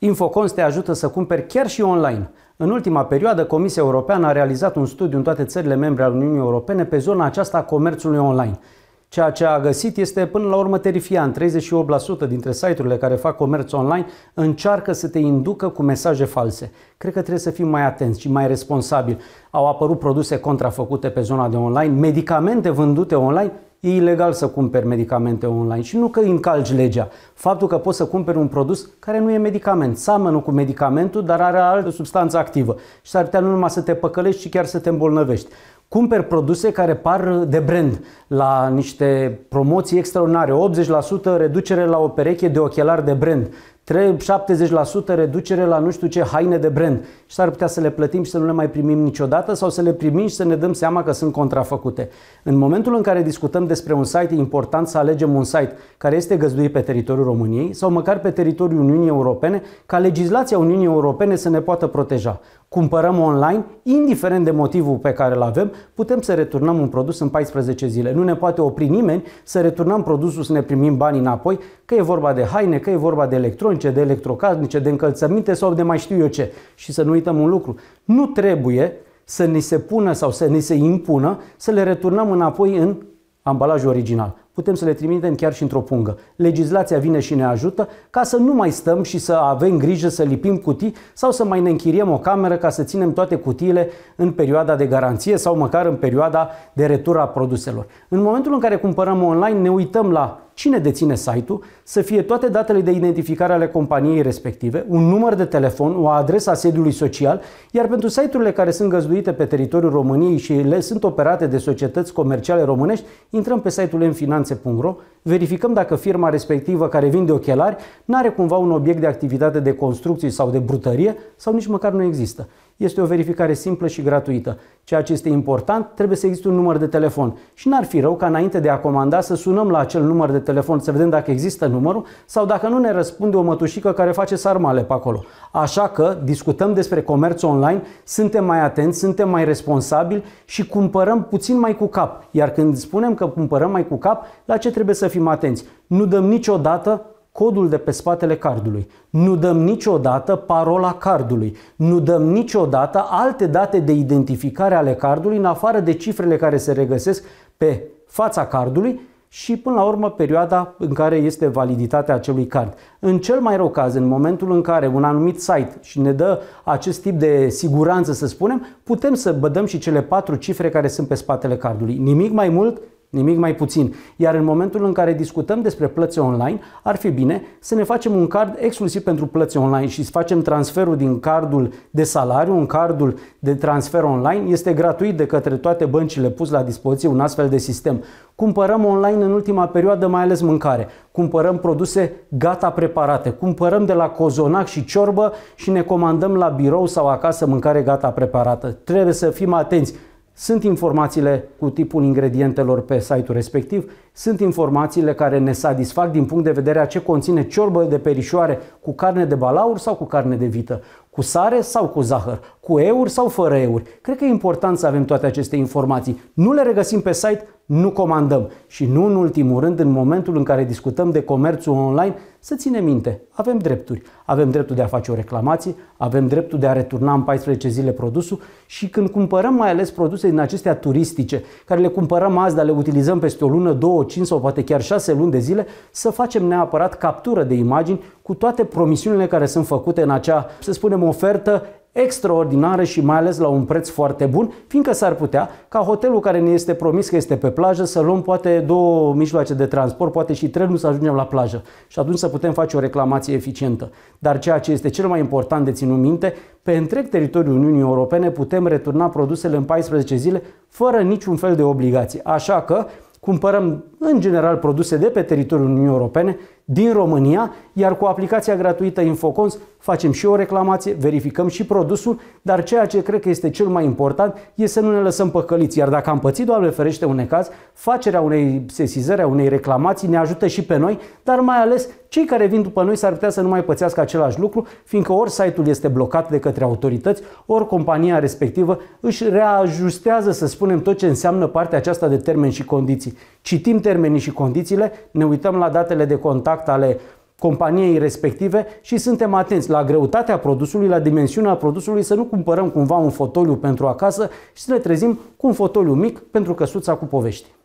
Infocons te ajută să cumperi chiar și online. În ultima perioadă, Comisia Europeană a realizat un studiu în toate țările membre ale Uniunii Europene pe zona aceasta a comerțului online. Ceea ce a găsit este până la urmă terifiant. 38% dintre site-urile care fac comerț online încearcă să te inducă cu mesaje false. Cred că trebuie să fim mai atenți și mai responsabili. Au apărut produse contrafăcute pe zona de online, medicamente vândute online E ilegal să cumperi medicamente online și nu că încalci legea. Faptul că poți să cumperi un produs care nu e medicament, seamănă cu medicamentul, dar are altă substanță activă și s-ar putea nu numai să te păcălești, ci chiar să te îmbolnăvești cumperi produse care par de brand la niște promoții extraordinare, 80% reducere la o pereche de ochelari de brand, 70% reducere la nu știu ce haine de brand și s-ar putea să le plătim și să nu le mai primim niciodată sau să le primim și să ne dăm seama că sunt contrafăcute. În momentul în care discutăm despre un site, e important să alegem un site care este găzduit pe teritoriul României sau măcar pe teritoriul Uniunii Europene, ca legislația Uniunii Europene să ne poată proteja. Cumpărăm online, indiferent de motivul pe care îl avem, putem să returnăm un produs în 14 zile. Nu ne poate opri nimeni să returnăm produsul, să ne primim banii înapoi, că e vorba de haine, că e vorba de electroni, electronice, de electrocasnice, de încălțăminte sau de mai știu eu ce. Și să nu uităm un lucru, nu trebuie să ni se pună sau să ni se impună să le returnăm înapoi în ambalajul original. Putem să le trimitem chiar și într-o pungă. Legislația vine și ne ajută ca să nu mai stăm și să avem grijă să lipim cutii sau să mai ne închiriem o cameră ca să ținem toate cutiile în perioada de garanție sau măcar în perioada de retur a produselor. În momentul în care cumpărăm online ne uităm la cine deține site-ul, să fie toate datele de identificare ale companiei respective, un număr de telefon, o adresă a sediului social, iar pentru site-urile care sunt găzduite pe teritoriul României și le sunt operate de societăți comerciale românești, intrăm pe site-ul mfinanțe.ro verificăm dacă firma respectivă care vinde ochelari nu are cumva un obiect de activitate de construcții sau de brutărie sau nici măcar nu există. Este o verificare simplă și gratuită. Ceea ce este important, trebuie să existe un număr de telefon. Și n-ar fi rău ca înainte de a comanda să sunăm la acel număr de telefon să vedem dacă există numărul sau dacă nu ne răspunde o mătușică care face sarmale pe acolo. Așa că discutăm despre comerț online, suntem mai atenți, suntem mai responsabili și cumpărăm puțin mai cu cap. Iar când spunem că cumpărăm mai cu cap, la ce trebuie să fim fim atenți. Nu dăm niciodată codul de pe spatele cardului. Nu dăm niciodată parola cardului. Nu dăm niciodată alte date de identificare ale cardului în afară de cifrele care se regăsesc pe fața cardului și până la urmă perioada în care este validitatea acelui card. În cel mai rău caz, în momentul în care un anumit site și ne dă acest tip de siguranță, să spunem, putem să bădăm și cele patru cifre care sunt pe spatele cardului. Nimic mai mult, nimic mai puțin. Iar în momentul în care discutăm despre plăți online, ar fi bine să ne facem un card exclusiv pentru plăți online și să facem transferul din cardul de salariu, un cardul de transfer online. Este gratuit de către toate băncile pus la dispoziție un astfel de sistem. Cumpărăm online în ultima perioadă mai ales mâncare. Cumpărăm produse gata preparate. Cumpărăm de la cozonac și ciorbă și ne comandăm la birou sau acasă mâncare gata preparată. Trebuie să fim atenți sunt informațiile cu tipul ingredientelor pe site-ul respectiv, sunt informațiile care ne satisfac din punct de vedere a ce conține ciorbă de perișoare cu carne de balaur sau cu carne de vită, cu sare sau cu zahăr, cu euri sau fără euri. Cred că e important să avem toate aceste informații. Nu le regăsim pe site, nu comandăm. Și nu în ultimul rând, în momentul în care discutăm de comerțul online, să ținem minte, avem drepturi. Avem dreptul de a face o reclamație, avem dreptul de a returna în 14 zile produsul și când cumpărăm mai ales produse din acestea turistice, care le cumpărăm azi, dar le utilizăm peste o lună, două, cinci sau poate chiar șase luni de zile, să facem neapărat captură de imagini cu toate promisiunile care sunt făcute în acea, să spunem, ofertă extraordinară și mai ales la un preț foarte bun, fiindcă s-ar putea ca hotelul care ne este promis că este pe plajă să luăm poate două mijloace de transport, poate și trenul să ajungem la plajă și atunci să putem face o reclamație eficientă. Dar ceea ce este cel mai important de ținut minte, pe întreg teritoriul Uniunii Europene putem returna produsele în 14 zile fără niciun fel de obligație. Așa că cumpărăm în general produse de pe teritoriul Uniunii Europene, din România, iar cu aplicația gratuită Infocons facem și o reclamație, verificăm și produsul, dar ceea ce cred că este cel mai important este să nu ne lăsăm păcăliți, iar dacă am pățit, Doamne ferește, un necaz, facerea unei sesizări, a unei reclamații ne ajută și pe noi, dar mai ales cei care vin după noi s-ar putea să nu mai pățească același lucru, fiindcă ori site-ul este blocat de către autorități, ori compania respectivă își reajustează, să spunem, tot ce înseamnă partea aceasta de termeni și condiții. Citim termenii și condițiile, ne uităm la datele de contact ale companiei respective și suntem atenți la greutatea produsului, la dimensiunea produsului, să nu cumpărăm cumva un fotoliu pentru acasă și să ne trezim cu un fotoliu mic pentru căsuța cu povești.